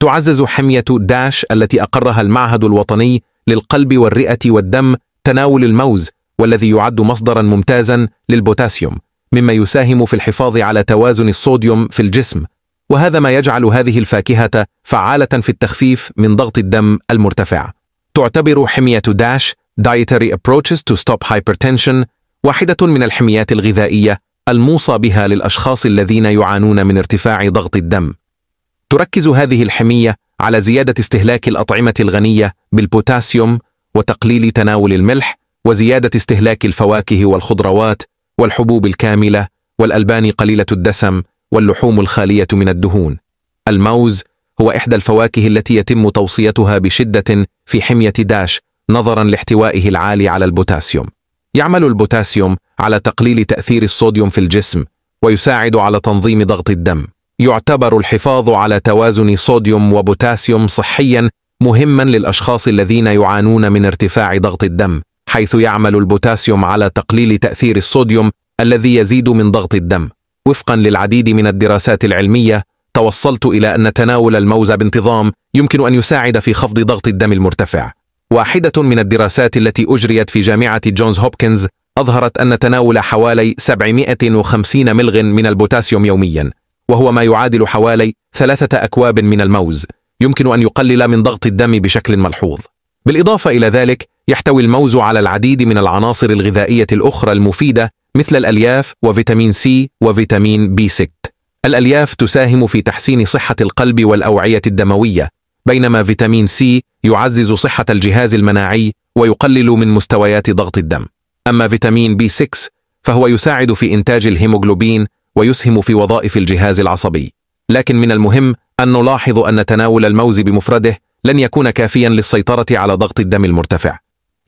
تعزز حمية داش التي أقرها المعهد الوطني للقلب والرئة والدم تناول الموز والذي يعد مصدرا ممتازا للبوتاسيوم مما يساهم في الحفاظ على توازن الصوديوم في الجسم وهذا ما يجعل هذه الفاكهة فعالة في التخفيف من ضغط الدم المرتفع تعتبر حمية داش Dietary Approaches to Stop Hypertension واحدة من الحميات الغذائية الموصى بها للأشخاص الذين يعانون من ارتفاع ضغط الدم تركز هذه الحمية على زيادة استهلاك الأطعمة الغنية بالبوتاسيوم وتقليل تناول الملح وزيادة استهلاك الفواكه والخضروات والحبوب الكاملة والألبان قليلة الدسم واللحوم الخالية من الدهون الموز هو إحدى الفواكه التي يتم توصيتها بشدة في حمية داش نظرا لاحتوائه العالي على البوتاسيوم يعمل البوتاسيوم على تقليل تأثير الصوديوم في الجسم ويساعد على تنظيم ضغط الدم يعتبر الحفاظ على توازن صوديوم وبوتاسيوم صحيا مهما للأشخاص الذين يعانون من ارتفاع ضغط الدم حيث يعمل البوتاسيوم على تقليل تأثير الصوديوم الذي يزيد من ضغط الدم وفقا للعديد من الدراسات العلمية توصلت إلى أن تناول الموز بانتظام يمكن أن يساعد في خفض ضغط الدم المرتفع واحدة من الدراسات التي أجريت في جامعة جونز هوبكنز أظهرت أن تناول حوالي 750 ملغ من البوتاسيوم يومياً وهو ما يعادل حوالي ثلاثة أكواب من الموز يمكن أن يقلل من ضغط الدم بشكل ملحوظ بالإضافة إلى ذلك يحتوي الموز على العديد من العناصر الغذائية الأخرى المفيدة مثل الألياف وفيتامين سي وفيتامين بي 6 الألياف تساهم في تحسين صحة القلب والأوعية الدموية بينما فيتامين سي يعزز صحة الجهاز المناعي ويقلل من مستويات ضغط الدم أما فيتامين بي 6 فهو يساعد في إنتاج الهيموغلوبين ويسهم في وظائف الجهاز العصبي لكن من المهم أن نلاحظ أن تناول الموز بمفرده لن يكون كافيا للسيطرة على ضغط الدم المرتفع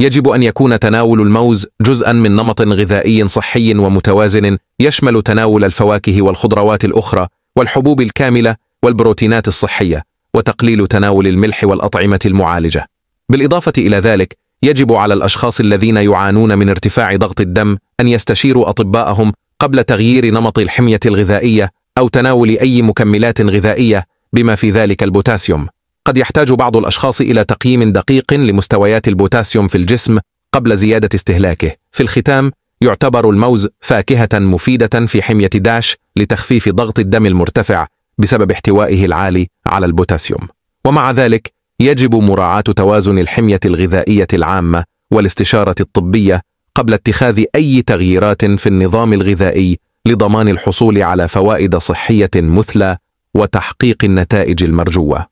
يجب أن يكون تناول الموز جزءا من نمط غذائي صحي ومتوازن يشمل تناول الفواكه والخضروات الأخرى والحبوب الكاملة والبروتينات الصحية وتقليل تناول الملح والأطعمة المعالجة بالإضافة إلى ذلك يجب على الأشخاص الذين يعانون من ارتفاع ضغط الدم أن يستشيروا أطباءهم قبل تغيير نمط الحمية الغذائية أو تناول أي مكملات غذائية بما في ذلك البوتاسيوم قد يحتاج بعض الأشخاص إلى تقييم دقيق لمستويات البوتاسيوم في الجسم قبل زيادة استهلاكه في الختام يعتبر الموز فاكهة مفيدة في حمية داش لتخفيف ضغط الدم المرتفع بسبب احتوائه العالي على البوتاسيوم ومع ذلك يجب مراعاة توازن الحمية الغذائية العامة والاستشارة الطبية قبل اتخاذ أي تغييرات في النظام الغذائي لضمان الحصول على فوائد صحية مثلى وتحقيق النتائج المرجوة